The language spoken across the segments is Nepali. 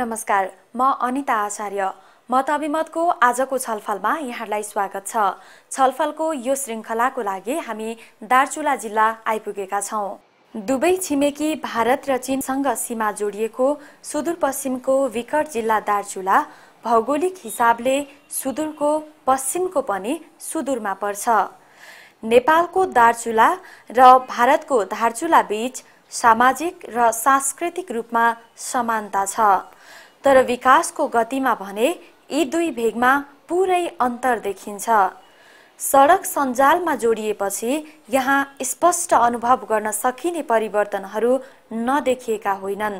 नमस्कार म अनिता आचार्य मत अभिमतको आजको छलफलमा यहाँलाई स्वागत छ छलफलको यो श्रृङ्खलाको लागि हामी दार्चुला जिल्ला आइपुगेका छौँ दुवै छिमेकी भारत र चीनसँग सीमा जोडिएको सुदूरपश्चिमको विकट जिल्ला दार्चुला भौगोलिक हिसाबले सुदूरको पश्चिमको पनि सुदूरमा पर्छ नेपालको दार्चुला र भारतको दार्चुला बीच सामाजिक र सांस्कृतिक रूपमा समानता छ तर विकासको गतिमा भने यी दुई भेगमा पुरै अन्तर देखिन्छ सडक सञ्जालमा जोडिएपछि यहाँ स्पष्ट अनुभव गर्न सकिने परिवर्तनहरू नदेखिएका होइनन्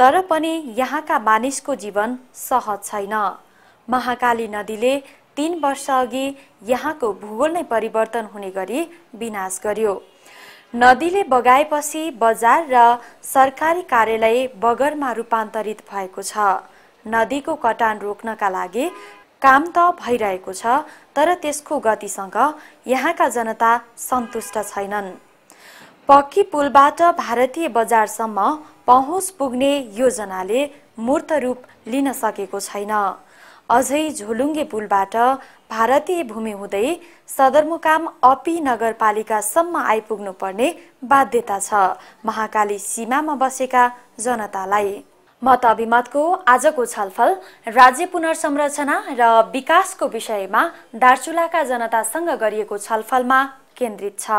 तर पनि यहाँका मानिसको जीवन सहज छैन महाकाली नदीले तीन वर्षअघि यहाँको भूगोल नै परिवर्तन हुने गरी विनाश गर्यो नदीले बगाएपछि बजार र सरकारी कार्यालय बगरमा रूपान्तरित भएको छ नदीको कटान रोक्नका लागि काम त भइरहेको छ तर त्यसको गतिसँग यहाँका जनता सन्तुष्ट छैनन् पक्की पुलबाट भारतीय बजारसम्म पहुँच पुग्ने योजनाले मूर्त रूप लिन सकेको छैन अझै झोलुङ्गे पुलबाट भारतीय भूमि हुँदै सदरमुकाम अपी नगरपालिकासम्म पर्ने बाध्यता छ महाकाली सीमामा बसेका जनतालाई मत अभिमतको आजको छलफल राज्य पुनर्संरचना र विकासको विषयमा दार्चुलाका जनतासँग गरिएको छलफलमा केन्द्रित छ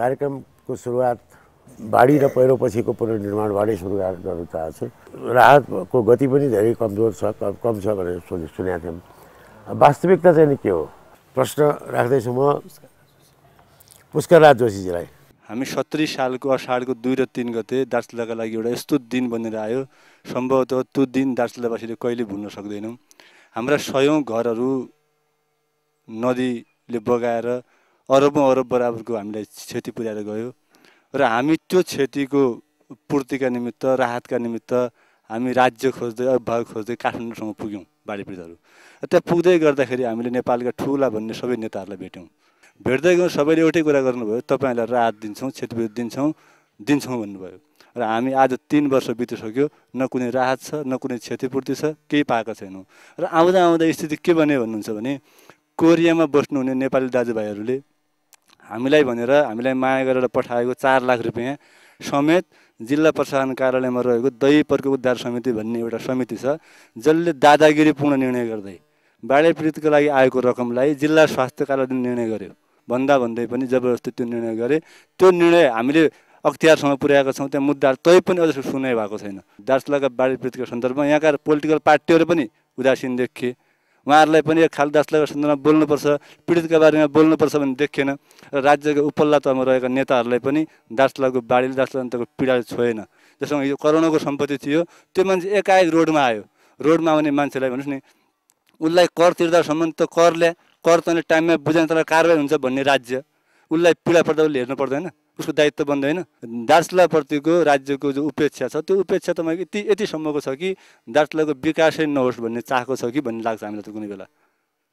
कार्यक्रमको सुरुवात बाढी र पहिरो पछिको पुनर्निर्माण बाढी सुरुवात चाहन्छ राहतको गति पनि धेरै कमजोर छ कम छ भनेर सोधे सुनेको थियौँ वास्तविकता चाहिँ के हो प्रश्न राख्दैछु म पुष्कर राज जोशीजीलाई हामी सत्री सालको असाढको दुई र तिन गते दार्जिलिङका लागि एउटा यस्तो दिन बनेर आयो सम्भवतः त्यो दिन दार्जिलिङवासीले कहिले भुल्न सक्दैनौँ हाम्रा सयौँ घरहरू नदीले बगाएर अरबौँ अरब बराबरको हामीलाई क्षति पुर्याएर गयो र हामी त्यो क्षतिको पूर्तिका निमित्त राहतका निमित्त हामी राज्य खोज्दै भाग खोज्दै काठमाडौँसम्म पुग्यौँ बाढीपीडितहरू र त्यहाँ पुग्दै गर्दाखेरि हामीले नेपालका ठुला भन्ने सबै नेताहरूलाई भेट्यौँ भेट्दै गयौँ सबैले एउटै कुरा गर्नुभयो तपाईँहरूलाई राहत दिन्छौँ क्षतिपूर्ति दिन्छौँ दिन्छौँ भन्नुभयो र हामी आज तिन वर्ष बितिसक्यो न कुनै राहत छ न कुनै क्षतिपूर्ति छ केही पाएका छैनौँ र आउँदा आउँदा स्थिति के बन्यो भन्नुहुन्छ भने कोरियामा बस्नुहुने नेपाली दाजुभाइहरूले हामीलाई भनेर हामीलाई माया गरेर पठाएको चार लाख रुपियाँ समेत जिल्ला प्रशासन कार्यालयमा रहेको दही उद्धार समिति भन्ने एउटा समिति छ जसले दादागिरी पूर्ण निर्णय गर्दै बाढी पीडितको लागि आएको रकमलाई जिल्ला स्वास्थ्य कार्यालयले निर्णय गर्यो भन्दा भन्दै पनि जबरजस्ती त्यो निर्णय गरे त्यो निर्णय हामीले अख्तियारसँग पुर्याएका छौँ त्यहाँ मुद्दा तै पनि अझ सुनाइ भएको छैन दार्जिलिङका बाढी पीडितको सन्दर्भमा यहाँका पोलिटिकल पार्टीहरू पनि उदासीन देखे उहाँहरूलाई पनि खालिदासलाई सन्दर्भमा बोल्नुपर्छ पीडितका बारेमा बोल्नुपर्छ भन्ने देखिएन र राज्यको उपल्ला तहमा रहेका नेताहरूलाई पनि दार्चुलाको बाढीले अन्तको पीडा छोएन जसमा यो करोडौँको सम्पत्ति थियो त्यो मान्छे एकाएक रोडमा आयो रोडमा आउने मान्छेलाई भन्नुहोस् नि उसलाई कर तिर्दासम्म त करले कर त टाइममा बुझाएन तर कारवाही हुन्छ भन्ने राज्य उसलाई पीडा पर्दा उसले हेर्नु पर्दैन उसको दायित्व बन्दैन दार्चुलाप्रतिको राज्यको जो उपेक्षा छ त्यो उपेक्षा तपाईँको यति यतिसम्मको छ कि दार्चुलाको विकासै नहोस् भन्ने चाहको छ कि भन्ने लाग्छ हामीलाई त कुनै बेला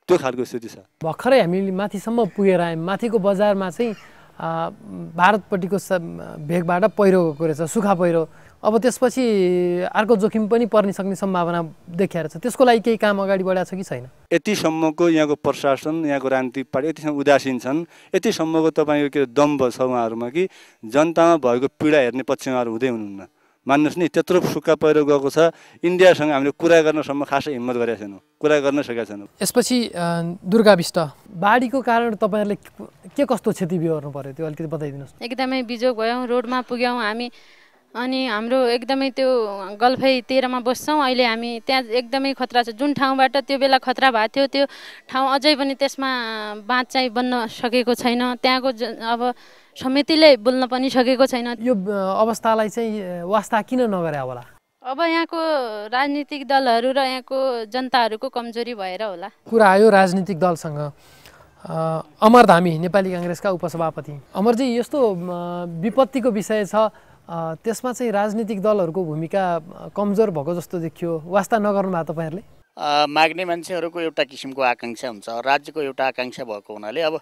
त्यो खालको स्थिति छ भर्खरै हामी माथिसम्म पुगेर आयौँ माथिको बजारमा चाहिँ भारतपट्टिको भेगबाट पहिरो गएको रहेछ सुखा पहिरो अब त्यसपछि अर्को जोखिम पनि पर्न सक्ने सम्भावना देखिएर छ त्यसको लागि केही काम अगाडि बढाएको छ कि छैन यतिसम्मको यहाँको प्रशासन यहाँको राजनीतिक पार्टी यतिसम्म उदासीन छन् यतिसम्मको तपाईँको के दम्ब छ उहाँहरूमा कि जनतामा भएको पीडा हेर्ने पक्ष उहाँहरू हुँदै हुनुहुन्न मान्नुहोस् नि त्यत्रो सुक्खा पहिरो गएको छ इन्डियासँग हामीले कुरा गर्नसम्म खासै हिम्मत गरेका छैनौँ कुरा गर्न सकेका छैनौँ यसपछि दुर्गाविष्ट बाढीको कारण तपाईँहरूले के कस्तो क्षति बिहोर्नु पऱ्यो त्यो अलिकति बताइदिनुहोस् एकदमै बिजोग भयौँ रोडमा पुग्यौँ हामी अनि हाम्रो एकदमै त्यो गल्फै तेह्रमा बस्छौँ अहिले हामी त्यहाँ एकदमै खतरा छ जुन ठाउँबाट त्यो बेला खतरा भएको थियो त्यो ठाउँ अझै पनि त्यसमा बाँच चाहिँ बन्न सकेको छैन त्यहाँको अब समितिले बोल्न पनि सकेको छैन यो अवस्थालाई चाहिँ वास्ता किन नगरे होला अब यहाँको राजनीतिक दलहरू र यहाँको जनताहरूको कमजोरी भएर होला कुरा आयो राजनीतिक दलसँग अमर धामी नेपाली काङ्ग्रेसका उपसभापति अमरजी यस्तो विपत्तिको विषय छ त्यसमा चाहिँ राजनीतिक दलहरूको भूमिका कमजोर भएको जस्तो देखियो वास्ता नगर्नुभएको तपाईँहरूले माग्ने मान्छेहरूको एउटा किसिमको आकाङ्क्षा हुन्छ राज्यको एउटा आकाङ्क्षा भएको हुनाले अब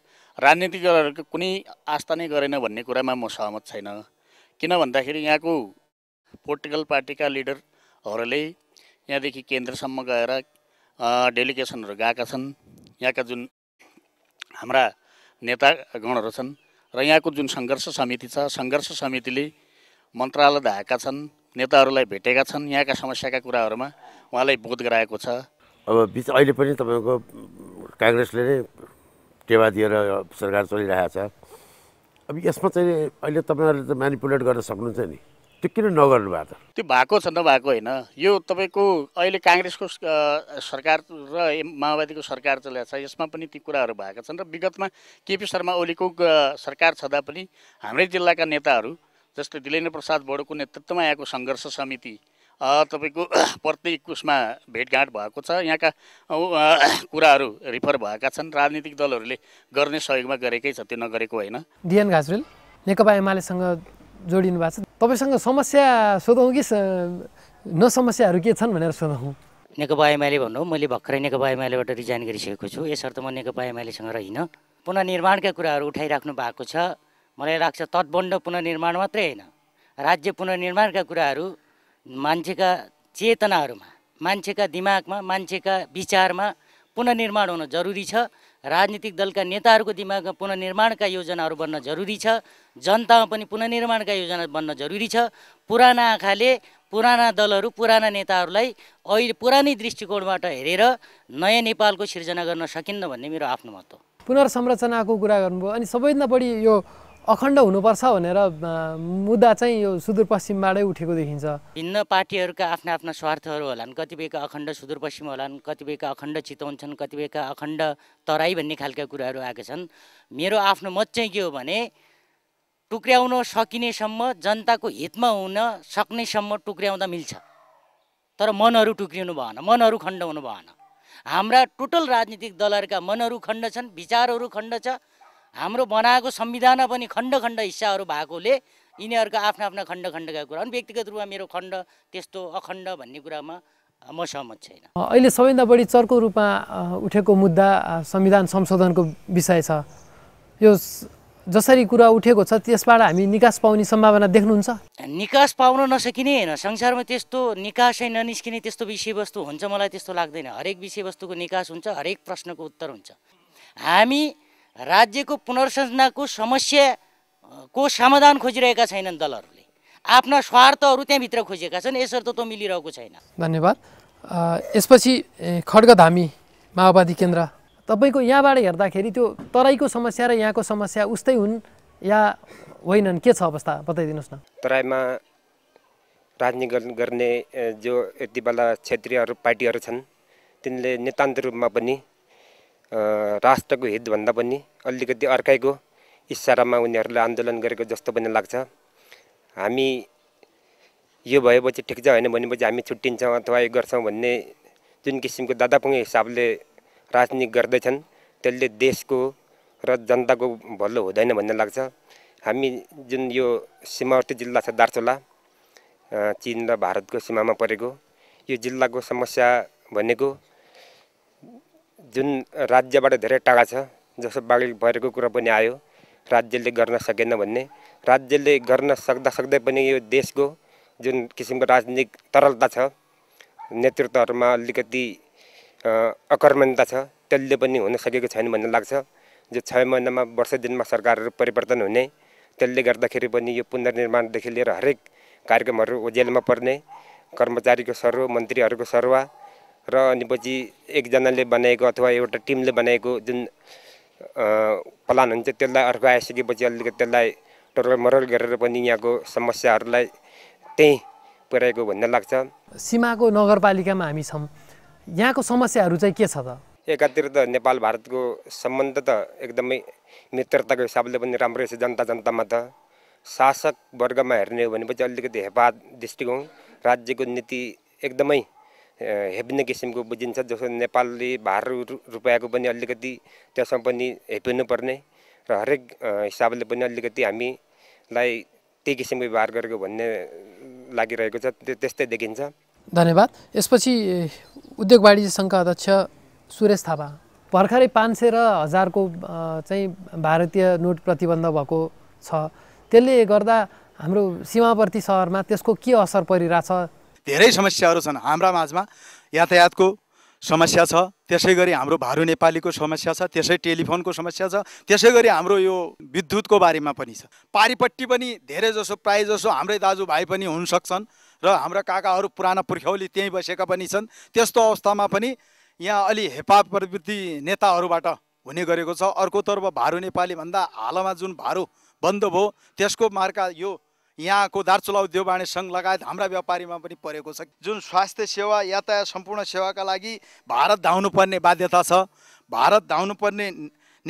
राजनीतिक दलहरूको कुनै आस्था नै गरेन भन्ने कुरामा म सहमत छैन किन भन्दाखेरि यहाँको पोलिटिकल पार्टीका लिडरहरूले यहाँदेखि केन्द्रसम्म गएर डेलिगेसनहरू गएका छन् यहाँका जुन हाम्रा नेतागणहरू छन् र यहाँको जुन सङ्घर्ष समिति छ सङ्घर्ष समितिले मन्त्रालय धाएका छन् नेताहरूलाई भेटेका छन् यहाँका समस्याका कुराहरूमा उहाँलाई बोध गराएको छ अब बिच अहिले पनि तपाईँको काङ्ग्रेसले नै टेवा दिएर सरकार चलिरहेको छ अब यसमा चाहिँ अहिले तपाईँहरूले त म्यानिपुलेट गर्न सक्नुहुन्छ नि त्यो किन नगर्नु भएको त त्यो भएको छ नभएको होइन यो तपाईँको अहिले काङ्ग्रेसको सरकार र माओवादीको सरकार चलिरहेको छ यसमा पनि ती कुराहरू भएका छन् र विगतमा केपी शर्मा ओलीको सरकार छँदा पनि हाम्रै जिल्लाका नेताहरू जस्तै दिलेन्द्र प्रसाद बडोको नेतृत्वमा यहाँको सङ्घर्ष समिति तपाईँको प्रत्येक कुसमा भेटघाट भएको छ यहाँका कुराहरू रिफर भएका छन् राजनीतिक दलहरूले गर्ने सहयोगमा गरेकै छ त्यो नगरेको होइन डिएन घाजरेल नेकपा एमालेसँग जोडिनु भएको छ तपाईँसँग समस्या सोधौँ कि न समस्याहरू के छन् भनेर सोधौँ नेकपा एमाले भन्नु मैले भर्खरै नेकपा एमालेबाट रिजाइन गरिसकेको छु यसर्थ म नेकपा एमालेसँग रहन पुनर्निर्माणका कुराहरू उठाइराख्नु भएको छ मलाई लाग्छ तटबन्ध पुनर्निर्माण मात्रै होइन राज्य पुनर्निर्माणका कुराहरू मान्छेका चेतनाहरूमा मान्छेका दिमागमा मान्छेका विचारमा पुनर्निर्माण हुन जरुरी छ राजनीतिक दलका नेताहरूको दिमागमा पुनर्निर्माणका योजनाहरू बन्न जरुरी छ जनतामा पनि पुनर्निर्माणका योजना बन्न जरुरी छ पुराना आँखाले पुराना दलहरू पुराना नेताहरूलाई अहिले पुरानै दृष्टिकोणबाट हेरेर नयाँ नेपालको सिर्जना गर्न सकिन्न भन्ने मेरो आफ्नो मत हो पुनर्संरचनाको कुरा गर्नुभयो अनि सबैभन्दा बढी यो अखण्ड हुनुपर्छ भनेर मुद्दा चाहिँ यो सुदूरपश्चिमबाटै उठेको देखिन्छ भिन्न पार्टीहरूका आफ्ना आफ्ना स्वार्थहरू होलान् कतिपयका अखण्ड सुदूरपश्चिम होलान् कतिपयका अखण्ड चितवन छन् कतिपयका अखण्ड तराई भन्ने खालका कुराहरू आएका छन् मेरो आफ्नो मत चाहिँ के हो भने टुक्र्याउन सकिनेसम्म जनताको हितमा हुन सक्नेसम्म टुक्र्याउँदा मिल्छ तर मनहरू टुक्रिनु भएन मनहरू खण्ड हुनु भएन हाम्रा टोटल राजनीतिक दलहरूका मनहरू खण्ड छन् विचारहरू खण्ड छ हाम्रो बनाएको संविधानमा पनि खण्ड खण्ड हिस्साहरू भएकोले यिनीहरूको आफ्ना आफ्ना खण्ड खण्डका कुरा अनि व्यक्तिगत रूपमा मेरो खण्ड त्यस्तो अखण्ड भन्ने कुरामा म सहमत छैन अहिले सबैभन्दा बढी चर्को रूपमा उठेको मुद्दा संविधान संशोधनको विषय छ यो जसरी कुरा उठेको छ त्यसबाट हामी निकास पाउने सम्भावना देख्नुहुन्छ निकास पाउन नसकिने होइन संसारमा त्यस्तो निकासै ननिस्किने त्यस्तो विषयवस्तु हुन्छ मलाई त्यस्तो लाग्दैन हरेक विषयवस्तुको निकास हुन्छ हरेक प्रश्नको उत्तर हुन्छ हामी राज्यको पुनर्संरचनाको को समाधान खोजिरहेका छैनन् दलहरूले आफ्ना स्वार्थहरू त्यहाँभित्र खोजेका छन् यसर्थ त मिलिरहेको छैन धन्यवाद यसपछि धामी माओवादी केन्द्र तपाईँको यहाँबाट हेर्दाखेरि त्यो तराईको समस्या र यहाँको समस्या उस्तै हुन् या होइनन् के छ अवस्था बताइदिनुहोस् न तराईमा राजनीति गर्ने जो यति बेला क्षेत्रीयहरू पार्टीहरू छन् तिनले नितान्त रूपमा पनि राष्ट्रको हितभन्दा पनि अलिकति अर्कैको इसारामा उनीहरूले आन्दोलन गरेको जस्तो पनि लाग्छ हामी यो भएपछि ठिक छ होइन भनेपछि हामी छुट्टिन्छौँ अथवा यो गर्छौँ भन्ने जुन किसिमको दादापुङ हिसाबले राजनीति गर्दैछन् त्यसले देशको र जनताको भलो हुँदैन भन्ने लाग्छ हामी जुन यो सीमावर्ती जिल्ला छ दार्चुला चिन र भारतको सीमामा परेको यो जिल्लाको समस्या भनेको जुन राज्यबाट धेरै टाढा छ जस्तो बागलिङ भएको कुरा पनि आयो राज्यले गर्न सकेन भन्ने राज्यले गर्न सक्दा सक्दै पनि यो देशको जुन किसिमको राजनीतिक तरलता छ नेतृत्वहरूमा अलिकति अकर्मण्यता छ त्यसले पनि हुन सकेको छैन भन्ने लाग्छ जो छ महिनामा वर्ष दिनमा सरकारहरू परिवर्तन हुने त्यसले गर्दाखेरि पनि यो पुनर्निर्माणदेखि लिएर हरेक कार्यक्रमहरू ओझेलमा पर्ने कर्मचारीको सर्व मन्त्रीहरूको सर्वा र अनि पछि एकजनाले बनाएको अथवा एउटा टिमले बनाएको जुन प्लान हुन्छ त्यसलाई अर्को आइसकेपछि अलिकति त्यसलाई टोरल मरल गरेर पनि यहाँको समस्याहरूलाई त्यहीँ पुऱ्याएको भन्ने लाग्छ सीमाको नगरपालिकामा हामी छौँ यहाँको समस्याहरू चाहिँ के छ त एकातिर त नेपाल भारतको सम्बन्ध त एकदमै मित्रताको हिसाबले पनि राम्रै छ जनता जनतामा त शासक वर्गमा हेर्ने हो भनेपछि अलिकति हेफात दृष्टिकोण राज्यको नीति एकदमै हेपिने किसिमको बुझिन्छ जस्तो नेपालले भार रुपियाँको पनि अलिकति त्यसमा पनि हेपिनुपर्ने र हरेक हिसाबले पनि अलिकति हामीलाई त्यही किसिमको व्यवहार गरेको भन्ने लागिरहेको छ त्यो त्यस्तै देखिन्छ धन्यवाद यसपछि उद्योग वाणिज्य सङ्घका अध्यक्ष सुरेश थापा भर्खरै पाँच सय र हजारको चाहिँ भारतीय नोट प्रतिबन्ध भएको छ त्यसले गर्दा हाम्रो सीमावर्ती सहरमा त्यसको के असर परिरहेछ धेरै समस्याहरू छन् हाम्रा माझमा यातायातको समस्या छ त्यसै गरी हाम्रो भारु नेपालीको समस्या छ त्यसै टेलिफोनको समस्या छ त्यसै गरी हाम्रो यो विद्युतको बारेमा पनि छ पारिपट्टि पनि धेरै जसो धेरैजसो जसो हाम्रै दाजुभाइ पनि हुन सक्छन् र हाम्रा काकाहरू पुराना पुर्ख्यौली त्यहीँ बसेका पनि छन् त्यस्तो अवस्थामा पनि यहाँ अलि हेपा प्रवृत्ति नेताहरूबाट हुने गरेको छ अर्कोतर्फ भारू नेपालीभन्दा हालमा जुन भारू बन्द भयो त्यसको मार्का यो यहाँको दार्चुला उद्योग वाणिज्य सङ्घ लगायत हाम्रा व्यापारीमा पनि परेको छ जुन स्वास्थ्य सेवा यातायात सम्पूर्ण सेवाका लागि भारत धाउनुपर्ने बाध्यता छ भारत धाउनुपर्ने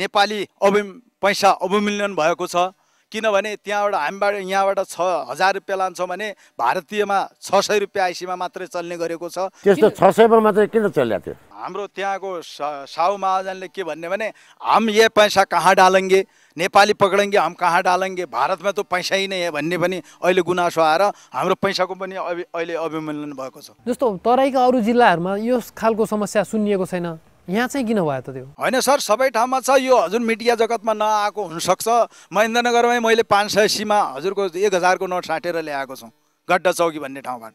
नेपाली अभि पैसा अवमूल्यन भएको छ किनभने त्यहाँबाट हामीबाट यहाँबाट छ हजार रुपियाँ लान्छौँ भने भारतीयमा छ सय रुपियाँ आइसीमा मात्रै चल्ने गरेको छ त्यस्तो छ सयमा मात्रै किन चलिरहेको थियो हाम्रो त्यहाँको साहु महाजनले के भन्ने भने हाम ये पैसा कहाँ डालेंगे नेपाली पक्रङ्गे हाम कहाँ डालेंगे भारतमा त पैसा नै है भन्ने पनि अहिले गुनासो आएर हाम्रो पैसाको पनि अहिले अभिमूल्यन भएको छ जस्तो तराईका अरू जिल्लाहरूमा यो खालको समस्या सुनिएको छैन यहाँ चाहिँ किन भयो त त्यो होइन सर सबै ठाउँमा छ यो हजुर मिडिया जगतमा नआएको हुनसक्छ महेन्द्रनगरमै मैले पाँच सय सीमा हजुरको एक हजारको नोट साटेर ल्याएको छु गड्डा चौकी भन्ने ठाउँबाट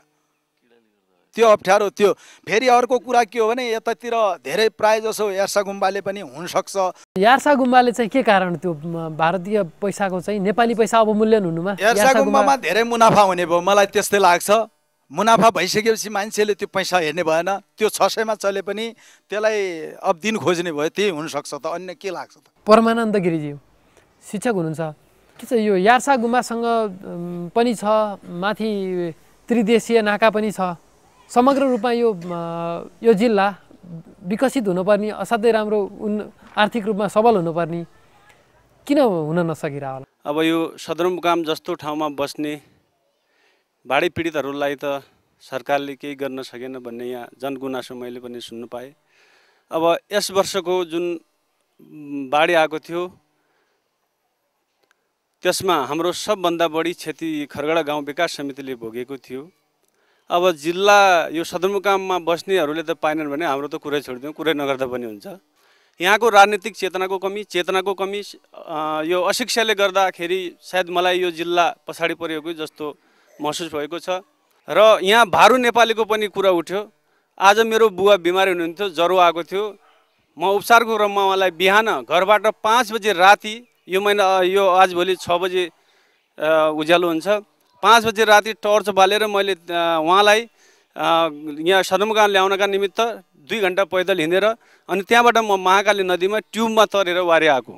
त्यो अप्ठ्यारो त्यो फेरि अर्को कुरा के हो भने यतातिर धेरै प्रायः जसो यार्सा गुम्बाले पनि हुनसक्छ यार्सा गुम्बाले चाहिँ के कारण त्यो भारतीय पैसाको चाहिँ नेपाली पैसा अवमूल्यन हुनुमा यार्सा गुम्बामा धेरै मुनाफा हुने भयो मलाई त्यस्तै लाग्छ मुनाफा भइसकेपछि मान्छेले त्यो पैसा हेर्ने भएन त्यो छ सयमा चले पनि त्यसलाई अब दिन खोज्ने भयो त्यही हुनसक्छ त अन्य के लाग्छ त परमानन्द गिरिजी शिक्षक हुनुहुन्छ के छ यो यार्सा गुम्बासँग पनि छ माथि त्रिदेशीय नाका पनि छ समग्र रूपमा यो यो जिल्ला विकसित हुनुपर्ने असाध्यै राम्रो उन् आर्थिक रूपमा सबल हुनुपर्ने किन हुन नसकिरह होला अब यो सदरमुकाम जस्तो ठाउँमा बस्ने बाढी पीडितहरूलाई त सरकारले केही गर्न सकेन भन्ने यहाँ जनगुनासो मैले पनि सुन्नु पाएँ अब यस वर्षको जुन बाढी आएको थियो त्यसमा हाम्रो सबभन्दा बढी क्षति खरगडा गाउँ विकास समितिले भोगेको थियो अब जिल्ला यो सदरमुकाममा बस्नेहरूले त पाएनन् भने हाम्रो त कुरै छोडिदिउँ कुरै नगर्दा पनि हुन्छ यहाँको राजनीतिक चेतनाको कमी चेतनाको कमी यो अशिक्षाले गर्दाखेरि सायद मलाई यो जिल्ला पछाडि परेको जस्तो महसुस भएको छ र यहाँ भारू नेपालीको पनि कुरा उठ्यो आज मेरो बुवा बिमारी हुनुहुन्थ्यो ज्वरो आएको थियो म उपचारको क्रममा उहाँलाई बिहान घरबाट पाँच बजे राति यो महिना यो आजभोलि छ बजे उज्यालो हुन्छ पाँच बजे राति टर्च बालेर मैले उहाँलाई यहाँ सदरमुकाम ल्याउनका निमित्त दुई घन्टा पैदल हिँडेर अनि त्यहाँबाट म महाकाली नदीमा ट्युबमा तरेर वारे आएको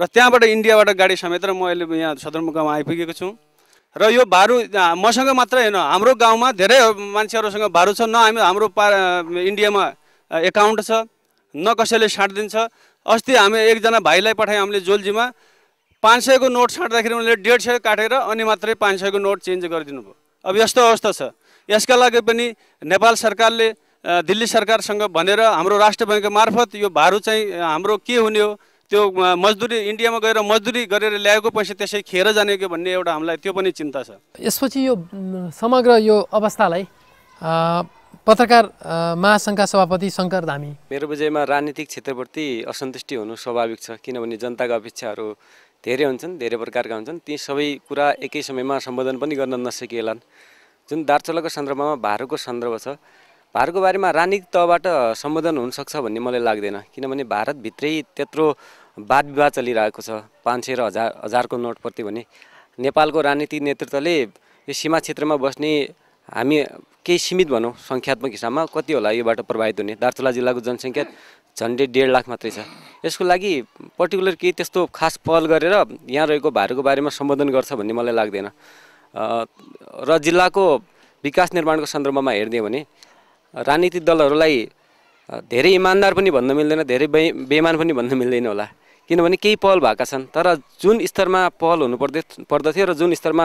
र त्यहाँबाट इन्डियाबाट गाडी र म अहिले यहाँ सदरमुकाम आइपुगेको छु र यो भारु मसँग मात्र होइन हाम्रो गाउँमा धेरै मान्छेहरूसँग भारु छ न हामी हाम्रो पा इन्डियामा एकाउन्ट छ न कसैले छाँटिदिन्छ अस्ति हामी एकजना भाइलाई पठायौँ हामीले जोल्जीमा पाँच सयको नोट साट्दाखेरि उनले डेढ सय काटेर अनि मात्रै पाँच सयको नोट चेन्ज गरिदिनु भयो अब यस्तो अवस्था छ यसका लागि पनि नेपाल सरकारले दिल्ली सरकारसँग भनेर हाम्रो राष्ट्र ब्याङ्क मार्फत यो भारू चाहिँ हाम्रो के हुने हो त्यो मजदुरी इन्डियामा गएर मजदुरी गरेर ल्याएको पैसा त्यसै खेर जाने कि भन्ने एउटा हामीलाई त्यो पनि चिन्ता छ यसपछि यो समग्र यो अवस्थालाई पत्रकार महासङ्घका सभापति शङ्कर धामी मेरो बुझाइमा राजनीतिक क्षेत्रप्रति असन्तुष्टि हुनु स्वाभाविक छ किनभने जनताको अपेक्षाहरू धेरै हुन्छन् धेरै प्रकारका हुन्छन् ती सबै कुरा एकै समयमा सम्बोधन पनि गर्न नसकिएलान् जुन दार्चुलाको सन्दर्भमा भारतको सन्दर्भ छ भारतको बारेमा राजनीतिक तहबाट सम्बोधन हुनसक्छ भन्ने मलाई लाग्दैन किनभने भारतभित्रै त्यत्रो वाद विवाद चलिरहेको छ पाँच सय र हजार हजारको नोटप्रति भने नेपालको राजनीति नेतृत्वले यो सीमा क्षेत्रमा बस्ने हामी केही सीमित भनौँ सङ्ख्यात्मक हिसाबमा कति होला योबाट प्रभावित हुने दार्चुला जिल्लाको जनसङ्ख्या झन्डै डेढ लाख मात्रै छ यसको लागि पर्टिकुलर केही त्यस्तो खास पहल गरेर यहाँ रहेको भारको बारेमा सम्बोधन गर्छ भन्ने मलाई लाग्दैन र जिल्लाको विकास निर्माणको सन्दर्भमा हेरिदियो भने राजनीतिक दलहरूलाई धेरै इमान्दार पनि भन्न मिल्दैन धेरै बे बेमान पनि भन्न मिल्दैन होला किनभने केही पहल भएका छन् तर जुन स्तरमा पहल हुनु पर्दै पर्दथ्यो र जुन स्तरमा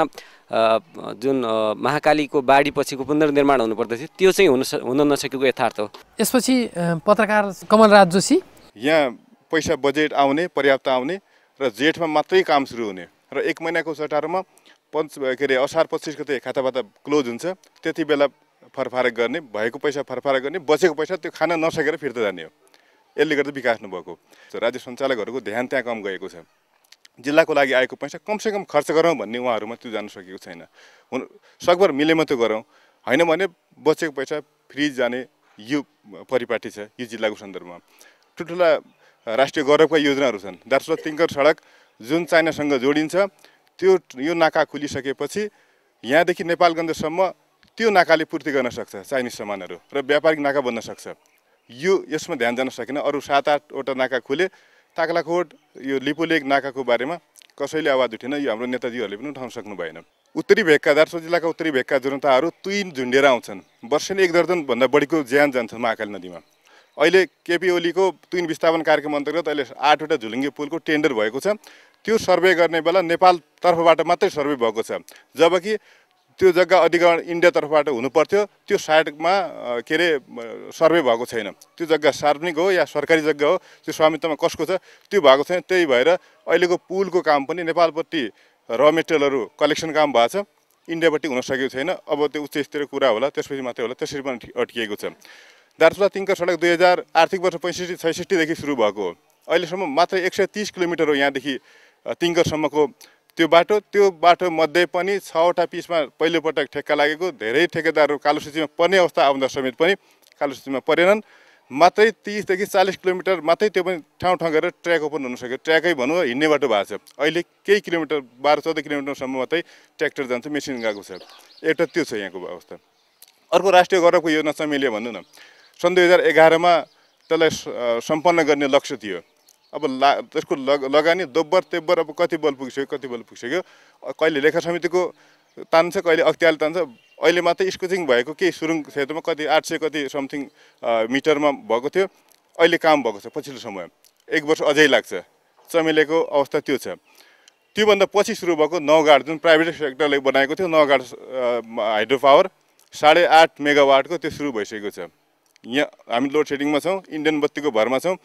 जुन महाकालीको बाढी पछिको पुनर्निर्माण हुनुपर्दथ्यो त्यो चाहिँ हुन हुन नसकेको यथार्थ हो यसपछि पत्रकार कमलराज जोशी यहाँ पैसा बजेट आउने पर्याप्त आउने र जेठमा मात्रै काम सुरु हुने र एक महिनाको सटारमा पञ्च के अरे असार पच्चिस गते बाता क्लोज हुन्छ त्यति बेला फरफारक गर्ने भएको पैसा फरफारक गर्ने बचेको पैसा त्यो खाना नसकेर फिर्ता जाने हो यसले गर्दा विकास नभएको राज्य सञ्चालकहरूको ध्यान त्यहाँ कम गएको छ जिल्लाको लागि आएको पैसा कमसेकम खर्च गरौँ भन्ने उहाँहरूमा त्यो जान सकेको छैन हुन सकभर मिले मात्रै गरौँ होइन भने बचेको पैसा फ्रिज जाने यो परिपाटी छ यो जिल्लाको सन्दर्भमा ठुल्ठुला राष्ट्रिय गौरवका योजनाहरू छन् दार्चुला तिङ्कर सडक जुन चाइनासँग जोडिन्छ त्यो यो नाका खुलिसकेपछि यहाँदेखि नेपालगञ्जसम्म त्यो नाकाले पूर्ति गर्न सक्छ चाइनिज सामानहरू र व्यापारिक नाका बन्न सक्छ यो यसमा ध्यान जान सकेन अरू सात आठवटा नाका खुले ताक्लाकोट यो लिपोलेक नाकाको बारेमा कसैले आवाज उठेन यो हाम्रो नेताजीहरूले पनि उठाउन सक्नु भएन उत्तरी भेगका दार्सो जिल्लाका उत्तरी भेगका जनताहरू तुइन झुन्डेर आउँछन् वर्षेनी एक दर्जनभन्दा बढीको ज्यान जान्छ महाकाली नदीमा अहिले केपी ओलीको तुइन विस्थापन कार्यक्रम अन्तर्गत अहिले आठवटा झुलुङ्गे पुलको टेन्डर भएको छ त्यो सर्वे गर्ने बेला नेपाल तर्फबाट मात्रै सर्वे भएको छ जबकि त्यो जग्गा अधिग्रहण इन्डियातर्फबाट हुनुपर्थ्यो त्यो साइडमा के अरे सर्वे भएको छैन त्यो जग्गा सार्वजनिक हो या सरकारी जग्गा हो त्यो स्वामित्वमा कसको छ त्यो भएको छैन त्यही भएर अहिलेको पुलको काम पनि नेपालपट्टि र मेटेरियलहरू कलेक्सन काम भएको छ इन्डियापट्टि हुन सकेको छैन अब त्यो उच्च स्तरीय कुरा होला त्यसपछि मात्रै होला त्यसरी पनि अट्किएको छ दार्चुला तिङ्कर सडक दुई हजार आर्थिक वर्ष पैँसठी छैसठीदेखि सुरु भएको हो अहिलेसम्म मात्र एक सय तिस किलोमिटर हो यहाँदेखि तिङ्करसम्मको त्यो बाटो त्यो बाटो मध्ये पनि छवटा पिसमा पहिलोपटक ठेक्का लागेको धेरै ठेकेदारहरू कालो सूचीमा पर्ने अवस्था आउँदा समेत पनि कालो सूचीमा परेनन् मात्रै तिसदेखि चालिस किलोमिटर मात्रै त्यो पनि ठाउँ ठाउँ गरेर ट्र्याक ओपन हुन सक्यो ट्र्याकै भनौँ हिँड्ने बाटो भएको छ अहिले केही किलोमिटर बाह्र चौध किलोमिटरसम्म मात्रै ट्र्याक्टर जान्छ मेसिन गएको छ एउटा त्यो छ यहाँको अवस्था अर्को राष्ट्रिय गौरवको योजना मैले भनौँ न सन् दुई हजार एघारमा त्यसलाई सम्पन्न गर्ने लक्ष्य थियो अब ला त्यसको लग लगानी दोब्बर तेब्बर अब कति बल पुगिसक्यो कति बल पुगिसक्यो कहिले लेखा समितिको तान्छ कहिले अख्तियार तान्छ अहिले मात्रै स्कुचिङ भएको के सुरुङ क्षेत्रमा कति आठ सय कति समथिङ मिटरमा भएको थियो अहिले काम भएको छ पछिल्लो समय एक वर्ष अझै लाग्छ चमेलेको अवस्था त्यो छ त्योभन्दा पछि सुरु भएको नौगाड जुन प्राइभेट सेक्टरले बनाएको थियो नौगाड हाइड्रो पावर साढे आठ मेगावाटको त्यो सुरु भइसकेको छ यहाँ हामी लोड सेडिङमा छौँ इन्डियन बत्तीको भरमा छौँ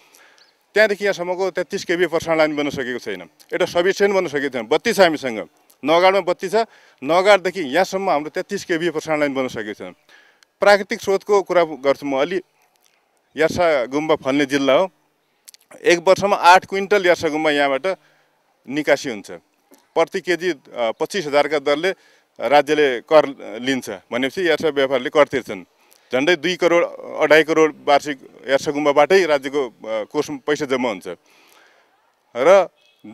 त्यहाँदेखि यहाँसम्मको तेत्तिस केबी पर्सनल लाइन बन्न सकेको छैन एउटा सबिसेन बन्न सकेको छैन बत्ती छ हामीसँग नगाडमा बत्ती छ नगाडदेखि यहाँसम्म हाम्रो तेत्तिस केबी पर्सनल लाइन बन्न सकेको छैन प्राकृतिक स्रोतको कुरा गर्छु म अलि यार्सा गुम्बा फल्ने जिल्ला हो एक वर्षमा आठ क्विन्टल यार्सा गुम्बा यहाँबाट निकासी हुन्छ प्रति केजी पच्चिस हजारका दरले राज्यले कर लिन्छ भनेपछि यार्सा व्यापारले कर तिर्छन् झन्डै दुई करोड अढाई करोड वार्षिक हेर्सा गुम्बाबाटै राज्यको कोषमा पैसा जम्मा हुन्छ र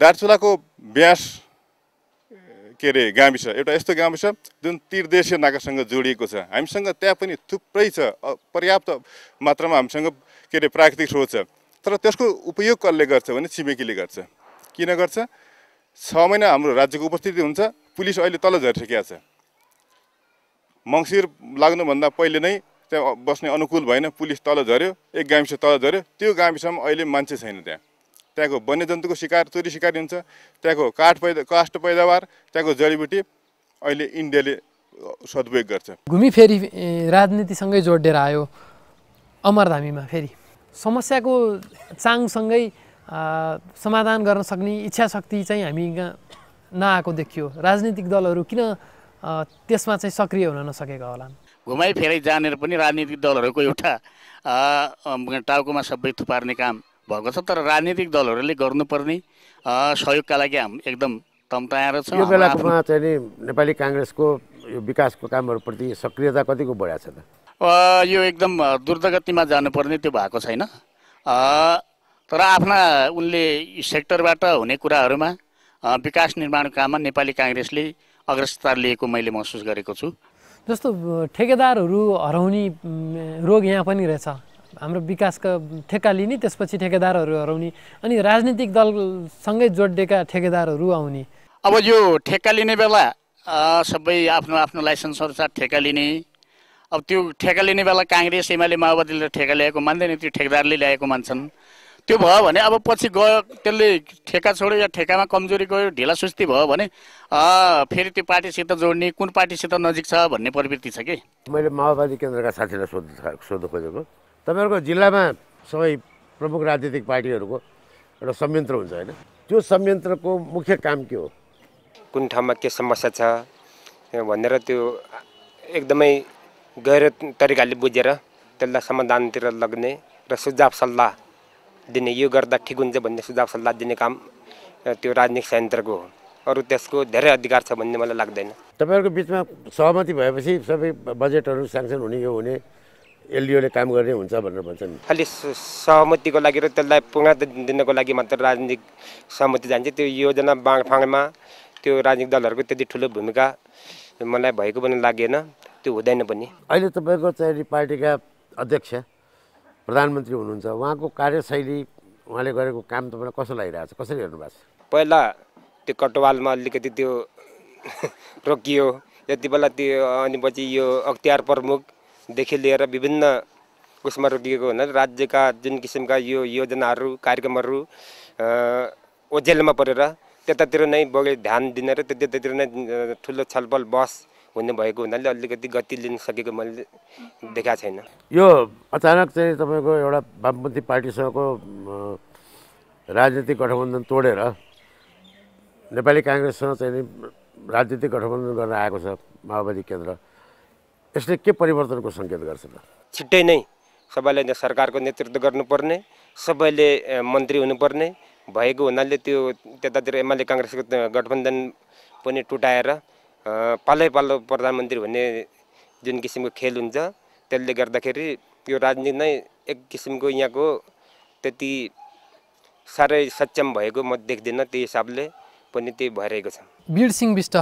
दार्चुलाको ब्यास के अरे गाविस एउटा यस्तो गाविस जुन तिर्देशीय नाकासँग जोडिएको छ हामीसँग त्यहाँ पनि थुप्रै छ पर्याप्त मात्रामा हामीसँग के अरे प्राकृतिक स्रोत छ तर त्यसको उपयोग कसले गर्छ भने छिमेकीले गर्छ किन गर्छ छ महिना हाम्रो राज्यको उपस्थिति हुन्छ पुलिस अहिले तल झरिसकेको छ मङ्सिर लाग्नुभन्दा पहिले नै त्यहाँ बस्ने अनुकूल भएन पुलिस तल झऱ्यो एक गाविस तल झऱ्यो त्यो गाविसमा अहिले मान्छे छैन त्यहाँ त्यहाँको वन्यजन्तुको शिकार चोरी शिकार हुन्छ त्यहाँको काठ पैदा काष्ठ पैदावार त्यहाँको जडीबुटी अहिले इन्डियाले सदुपयोग गर्छ घुमी फेरि राजनीतिसँगै जोडिएर आयो अमरधामीमा फेरि समस्याको चाङसँगै समाधान गर्न सक्ने इच्छा शक्ति चाहिँ हामी नआएको देखियो राजनीतिक दलहरू किन त्यसमा चाहिँ सक्रिय हुन नसकेका होला फेराइ जानेर पनि राजनीतिक दलहरूको एउटा टाउकोमा सबै थुपार्ने काम भएको छ तर राजनीतिक दलहरूले गर्नुपर्ने सहयोगका लागि हामी एकदम तम्ताएर छ यो बेलामा चाहिँ नि नेपाली काङ्ग्रेसको यो विकासको कामहरूप्रति सक्रियता कतिको बढाएको छ त यो एकदम द्रुतगतिमा जानुपर्ने त्यो भएको छैन तर आफ्ना उनले सेक्टरबाट हुने कुराहरूमा विकास निर्माण काममा नेपाली काङ्ग्रेसले अग्रसरता लिएको मैले महसुस गरेको छु जस्तो ठेकेदारहरू हराउने रोग यहाँ पनि रहेछ हाम्रो विकासको ठेक्का लिने त्यसपछि ठेकेदारहरू हराउने अनि राजनीतिक दलसँगै जोडिएका ठेकेदारहरू आउने अब यो ठेक्का लिने बेला सबै आफ्नो आफ्नो लाइसेन्स अनुसार ठेक्का लिने अब त्यो ठेक्का लिने बेला काङ्ग्रेस एमाले माओवादीले ठेक्का ल्याएको मान्दैन त्यो ठेकेदारले ल्याएको मान्छन् त्यो भयो भने अब पछि गयो त्यसले ठेका छोड्यो या ठेकामा कमजोरी गयो ढिला सुस्ती भयो भने फेरि त्यो पार्टीसित जोड्ने कुन पार्टीसित नजिक छ भन्ने प्रवृत्ति छ कि मैले माओवादी केन्द्रका साथीलाई सोध्नु सोध्नु खोजेको तपाईँहरूको जिल्लामा सबै प्रमुख राजनीतिक पार्टीहरूको एउटा संयन्त्र हुन्छ होइन त्यो संयन्त्रको मुख्य काम के हो कुन ठाउँमा के समस्या छ भनेर त्यो एकदमै गहिरो तरिकाले बुझेर त्यसलाई समाधानतिर लग्ने र सुझाव सल्लाह दिने यो गर्दा ठिक हुन्छ भन्ने सुझाव सल्लाह दिने काम त्यो राजनीतिक संयन्त्रको हो अरू त्यसको धेरै अधिकार छ भन्ने मलाई लाग्दैन तपाईँहरूको बिचमा सहमति भएपछि सबै बजेटहरू स्याङसन हुने यो हुने एलडिओले काम गर्ने हुन्छ भनेर भन्छन् खालि सहमतिको लागि र त्यसलाई पूर्णता दिनको लागि मात्र राजनीतिक सहमति जान्छ त्यो योजना बाँडफाँडमा त्यो राजनीतिक दलहरूको त्यति ठुलो भूमिका मलाई भएको पनि लागेन त्यो हुँदैन पनि अहिले तपाईँको चाहिँ पार्टीका अध्यक्ष प्रधानमन्त्री हुनुहुन्छ उहाँको कार्यशैली उहाँले गरेको काम तपाईँलाई कस्तो लागिरहेको छ कसरी हेर्नु भएको छ पहिला त्यो कटवालमा अलिकति त्यो रोकियो यति बेला त्यो अनि पछि यो अख्तियार प्रमुखदेखि लिएर विभिन्न उसमा रोकिएको हुनाले राज्यका जुन किसिमका यो योजनाहरू कार्यक्रमहरू ओझेलमा परेर त्यतातिर नै बगे ध्यान दिने र त्यतातिर नै ठुलो छलफल बस हुने भएको हुनाले अलिकति गति लिन सकेको मैले देखाएको छैन यो अचानक चाहिँ तपाईँको एउटा वामपन्थी पार्टीसँगको राजनीतिक गठबन्धन तोडेर नेपाली काङ्ग्रेससँग चाहिँ राजनीतिक गठबन्धन गर्न आएको छ माओवादी केन्द्र यसले के परिवर्तनको सङ्केत गर्छ त छिट्टै नै सबैलाई सरकारको नेतृत्व गर्नुपर्ने सबैले मन्त्री हुनुपर्ने भएको हुनाले त्यो त्यतातिर एमाले काङ्ग्रेसको गठबन्धन पनि टुटाएर पालै पालो प्रधानमन्त्री भन्ने जुन किसिमको खेल हुन्छ त्यसले गर्दाखेरि यो राजनीति नै एक किसिमको यहाँको त्यति साह्रै सक्षम भएको म देख्दिनँ त्यही हिसाबले पनि त्यही भइरहेको छ बिरसिंह विष्ट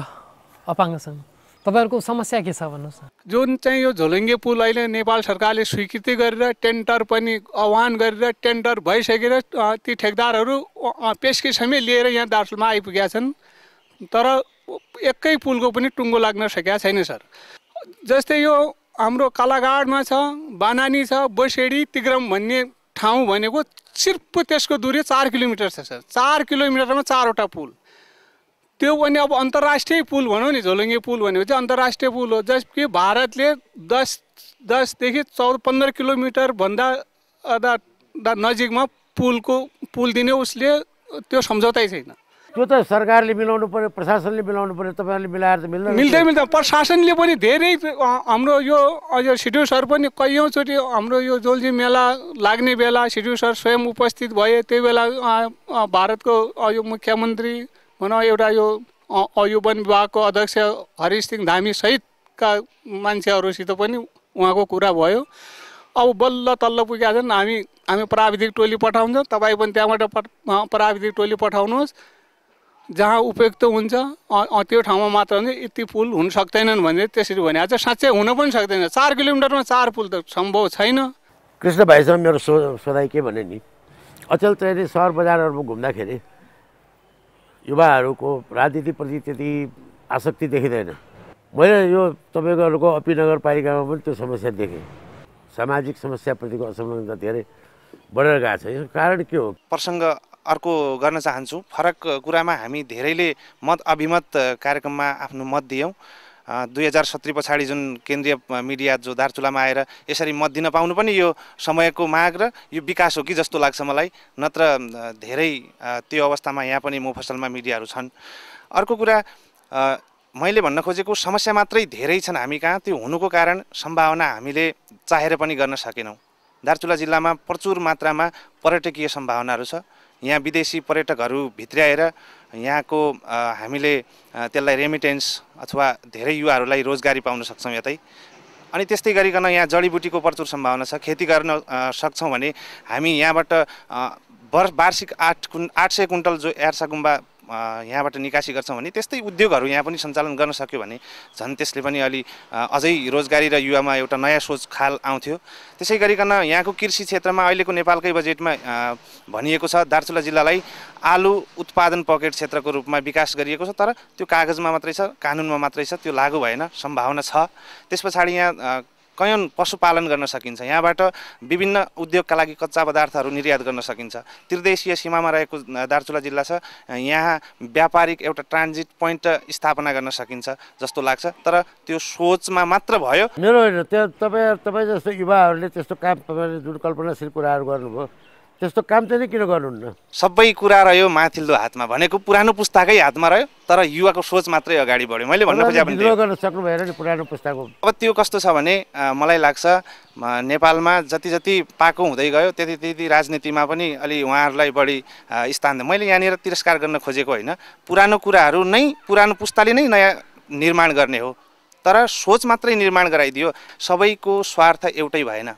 अपाङ्गसँग तपाईँहरूको समस्या के छ भन्नुहोस् न जुन चाहिँ यो झोलुङ्गे पुल अहिले नेपाल सरकारले स्वीकृति गरेर टेन्डर पनि आह्वान गरेर टेन्डर भइसकेर ती ठेकदारहरू पेसकेसम्मै लिएर यहाँ दार्जिलिङमा आइपुगेका छन् तर एकै पुलको पनि टुङ्गो लाग्न सकेका छैन सर जस्तै यो हाम्रो कालागाडमा छ बानानी छ बैसेडी तिग्रम भन्ने ठाउँ भनेको सिर्फ त्यसको दुरी चार किलोमिटर छ सर चार किलोमिटरमा चारवटा पुल त्यो पनि अब अन्तर्राष्ट्रिय पुल भनौँ नि झोलुङ्गे पुल भनेको चाहिँ अन्तर्राष्ट्रिय पुल हो जस कि भारतले दस दसदेखि चौध पन्ध्र किलोमिटरभन्दा नजिकमा पुलको पुल दिने उसले त्यो सम्झौतै छैन त्यो त सरकारले मिलाउनु पर्यो प्रशासनले मिलाउनु पर्यो तपाईँहरूले मिलाएर त मिल्दैन मिल्दै मिल्दैन प्रशासनले पनि धेरै हाम्रो यो अझ सर पनि कैयौँचोटि हाम्रो यो जोल्जी मेला लाग्ने बेला सर स्वयं उपस्थित भए त्यही बेला भारतको यो मुख्यमन्त्री भनौँ एउटा यो युवन विभागको अध्यक्ष हरिश सिंह धामी सहितका मान्छेहरूसित पनि उहाँको कुरा भयो अब बल्ल तल्ल पुगेका छन् हामी हामी प्राविधिक टोली पठाउँछौँ तपाईँ पनि त्यहाँबाट प्राविधिक टोली पठाउनुहोस् जहाँ उपयुक्त हुन्छ त्यो ठाउँमा मात्र हुन्छ यति पुल हुन सक्दैनन् भने त्यसरी भने आज साँच्चै हुन पनि सक्दैन चार किलोमिटरमा चार पुल त सम्भव छैन कृष्ण भाइसँग मेरो सो सोधाइ के भने नि अचल चाहिँ सहर बजारहरूमा घुम्दाखेरि युवाहरूको राजनीतिप्रति त्यति आसक्ति देखिँदैन मैले यो तपाईँहरूको अपी नगरपालिकामा पनि त्यो समस्या देखेँ सामाजिक समस्याप्रतिको असंलग्नता धेरै बढेर गएको छ यसको कारण के हो प्रसङ्ग अर्को गर्न चाहन्छु फरक कुरामा हामी धेरैले मत अभिमत कार्यक्रममा आफ्नो मत दियौँ दुई हजार सत्री पछाडि जुन केन्द्रीय मिडिया जो दार्चुलामा आएर यसरी मत दिन पाउनु पनि यो समयको माग र यो विकास हो कि जस्तो लाग्छ मलाई नत्र धेरै त्यो अवस्थामा यहाँ पनि मुफसलमा मिडियाहरू छन् अर्को कुरा मैले भन्न खोजेको समस्या मात्रै धेरै छन् हामी कहाँ त्यो हुनुको कारण सम्भावना हामीले चाहेर पनि गर्न सकेनौँ दार्चुला जिल्लामा प्रचुर मात्रामा पर्यटकीय सम्भावनाहरू छ यहाँ विदेशी पर्यटकहरू भित्र्याएर यहाँको हामीले त्यसलाई रेमिटेन्स अथवा धेरै युवाहरूलाई रोजगारी पाउन सक्छौँ यतै अनि त्यस्तै गरिकन यहाँ जडीबुटीको प्रचुर सम्भावना छ खेती गर्न सक्छौँ भने हामी यहाँबाट वर्ष वार्षिक आठ कुन् आठ सय कुन्टल जो एर्सा गुम्बा यहाँबाट निकासी गर्छौँ भने त्यस्तै उद्योगहरू यहाँ पनि सञ्चालन गर्न सक्यो भने झन् त्यसले पनि अलि अझै रोजगारी र युवामा एउटा नयाँ सोच खाल आउँथ्यो त्यसै गरिकन यहाँको कृषि क्षेत्रमा अहिलेको नेपालकै बजेटमा भनिएको छ दार्चुला जिल्लालाई आलु उत्पादन पकेट क्षेत्रको रूपमा विकास गरिएको छ तर त्यो कागजमा मात्रै छ कानुनमा मात्रै छ त्यो लागु भएन सम्भावना छ त्यस पछाडि यहाँ कैयन पशुपालन गर्न सकिन्छ यहाँबाट विभिन्न उद्योगका लागि कच्चा पदार्थहरू निर्यात गर्न सकिन्छ त्रिदेशीय सीमामा रहेको दार्चुला जिल्ला छ यहाँ व्यापारिक एउटा ट्रान्जिट पोइन्ट स्थापना गर्न सकिन्छ जस्तो लाग्छ तर त्यो सोचमा मात्र भयो मेरो होइन त्यहाँ तपाईँ तपाईँ जस्तो युवाहरूले त्यस्तो काम तपाईँले जुन कल्पनाशील कुराहरू गर्नुभयो त्यस्तो काम चाहिँ किन गर्नुहुन्न सबै कुरा रह्यो माथिल्लो हातमा भनेको पुरानो पुस्ताकै हातमा रह्यो तर युवाको सोच मात्रै अगाडि बढ्यो मैले भन्न खोजेको गर्न सक्नु भएन नि पुरानो पुस्ताको अब त्यो कस्तो छ भने मलाई लाग्छ नेपालमा जति जति पाएको हुँदै गयो त्यति त्यति राजनीतिमा पनि अलि उहाँहरूलाई बढी स्थान मैले यहाँनिर तिरस्कार गर्न खोजेको होइन पुरानो कुराहरू नै पुरानो पुस्ताले नै नयाँ निर्माण गर्ने हो तर सोच मात्रै निर्माण गराइदियो सबैको स्वार्थ एउटै भएन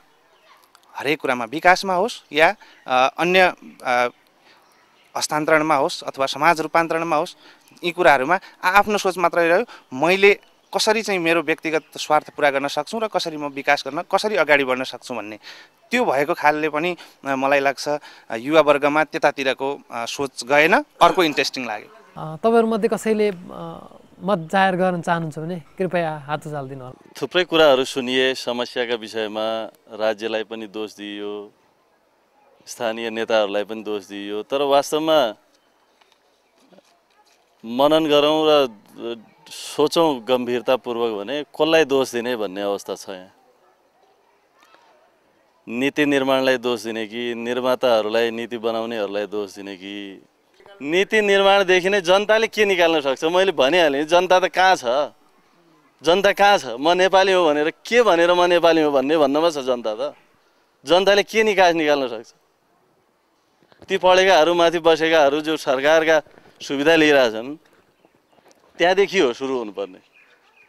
हरेक कुरामा विकासमा होस् या अन्य हस्तान्तरणमा होस् अथवा समाज रूपान्तरणमा होस् यी कुराहरूमा आफ्नो सोच मात्रै रह्यो मैले कसरी चाहिँ मेरो व्यक्तिगत स्वार्थ पुरा गर्न सक्छु र कसरी म विकास गर्न कसरी अगाडि बढ्न सक्छु भन्ने त्यो भएको खालले पनि मलाई लाग्छ युवावर्गमा त्यतातिरको सोच गएन अर्को इन्ट्रेस्टिङ लाग्यो तपाईँहरूमध्ये कसैले जाहेर गर्न चाहनुहुन्छ भने कृपया हात उचालिदिनु होला थुप्रै कुराहरू सुनिए समस्याका विषयमा राज्यलाई पनि दोष दिइयो स्थानीय नेताहरूलाई पनि दोष दिइयो तर वास्तवमा मनन गरौँ र सोचौँ गम्भीरतापूर्वक भने कसलाई दोष दिने भन्ने अवस्था छ यहाँ नीति निर्माणलाई दोष दिने कि निर्माताहरूलाई नीति बनाउनेहरूलाई दोष दिने कि नीति निर्माणदेखि नै जनताले के निकाल्न सक्छ मैले भनिहालेँ जनता त कहाँ छ जनता कहाँ छ म नेपाली हो भनेर के भनेर म नेपाली हो भन्ने भन्नमा छ जनता त जनताले के निकास निकाल्न सक्छ ती पढेकाहरू माथि बसेकाहरू जो सरकारका सुविधा लिइरहेछन् त्यहाँदेखि हो सुरु हुनुपर्ने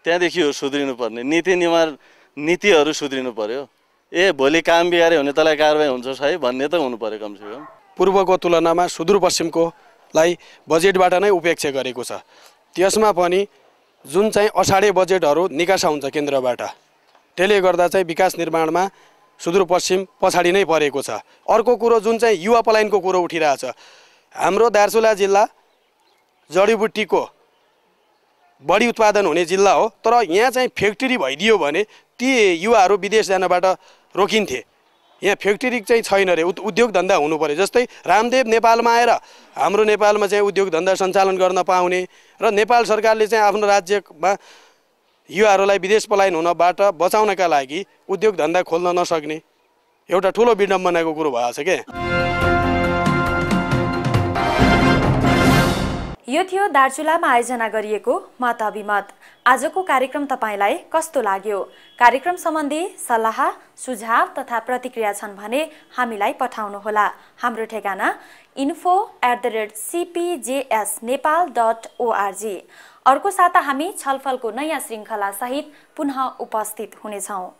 त्यहाँदेखि हो सुध्रिनु पर्ने नीति निर्माण नीतिहरू सुध्रिनु पर्यो ए भोलि काम बिगारे हुने तँलाई कारवाही हुन्छ है भन्ने त हुनु पर्यो कमसेकम पूर्वको तुलनामा सुदूरपश्चिमको लाई बजेटबाट नै उपेक्षा गरेको छ त्यसमा पनि जुन चाहिँ असाढे बजेटहरू निकासा हुन्छ केन्द्रबाट त्यसले गर्दा चाहिँ विकास निर्माणमा सुदूरपश्चिम पछाडि नै परेको छ अर्को कुरो जुन चाहिँ युवा पलायनको कुरो उठिरहेछ हाम्रो दार्चुला जिल्ला जडीबुटीको बढी उत्पादन हुने जिल्ला हो तर यहाँ चाहिँ फ्याक्ट्री भइदियो भने ती युवाहरू विदेश जानबाट रोकिन्थे यहाँ फ्याक्ट्री चाहिँ छैन अरे उद्योग धन्दा हुनु पऱ्यो जस्तै रामदेव नेपालमा आएर हाम्रो नेपालमा चाहिँ उद्योग धन्दा सञ्चालन गर्न पाउने र नेपाल सरकारले चाहिँ आफ्नो राज्यमा युवाहरूलाई विदेश पलायन हुनबाट बचाउनका लागि उद्योग धन्दा खोल्न नसक्ने एउटा ठुलो विडम्बनाको कुरो भएको छ क्या यो थियो दार्चुलामा आयोजना गरिएको मत अभिमत आजको कार्यक्रम तपाईँलाई कस्तो लाग्यो कार्यक्रम सम्बन्धी सल्लाह सुझाव तथा प्रतिक्रिया छन् भने हामीलाई पठाउनुहोला हाम्रो ठेगाना info at the rate CPJS Nepal dot ORG अर्को साता हामी छलफलको नयाँ श्रृङ्खलासहित पुनः उपस्थित हुनेछौँ